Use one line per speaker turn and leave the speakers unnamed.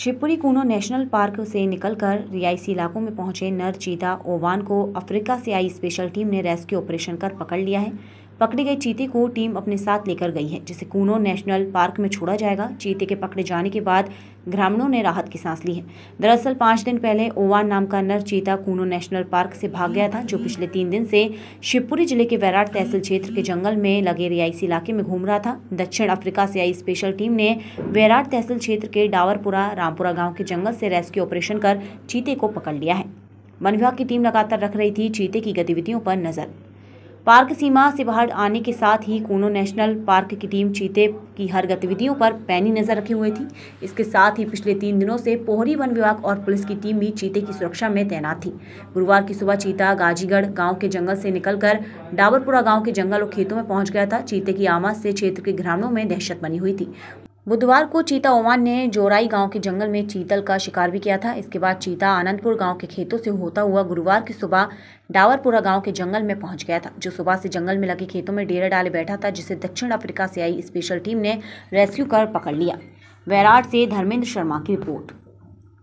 Shivpuri Kuno national park से निकलकर रियासी इलाकों में पहुंचे नर चीता ओवान को अफ्रीका से आई स्पेशल टीम ने रेस्क्यू ऑपरेशन कर पकड़ लिया है पकड़ी गई चीते को टीम अपने साथ लेकर गई है जिसे कूनो नेशनल पार्क में छोड़ा जाएगा चीते के पकड़े जाने के बाद ग्रामीणों ने राहत की सांस ली है दरअसल पांच दिन पहले ओवान नाम का नर चीता कूनो नेशनल पार्क से भाग गया था जो पिछले तीन दिन से शिवपुरी जिले के वैराट तहसील क्षेत्र के जंगल में लगे रियासी इलाके में घूम रहा था दक्षिण अफ्रीका से आई स्पेशल टीम ने वैराट तहसील क्षेत्र के डावरपुरा रामपुरा गाँव के जंगल से रेस्क्यू ऑपरेशन कर चीते को पकड़ लिया है वन विभाग की टीम लगातार रख रही थी चीते की गतिविधियों पर नजर पार्क सीमा से बाहर आने के साथ ही कूनो नेशनल पार्क की टीम चीते की हर गतिविधियों पर पैनी नजर रखे हुए थी इसके साथ ही पिछले तीन दिनों से पोहरी वन विभाग और पुलिस की टीम भी चीते की सुरक्षा में तैनात थी गुरुवार की सुबह चीता गाजीगढ़ गांव के जंगल से निकलकर डाबरपुरा गांव के जंगल और खेतों में पहुंच गया था चीते की आमद से क्षेत्र के ग्रामीणों में दहशत बनी हुई थी बुधवार को चीता ओमान ने जोराई गांव के जंगल में चीतल का शिकार भी किया था इसके बाद चीता आनंदपुर गांव के खेतों से होता हुआ गुरुवार की सुबह डावरपुरा गांव के जंगल में पहुंच गया था जो सुबह से जंगल में लगे खेतों में डेरा डाले बैठा था जिसे दक्षिण अफ्रीका से आई स्पेशल टीम ने रेस्क्यू कर पकड़ लिया वैराट से धर्मेंद्र शर्मा की रिपोर्ट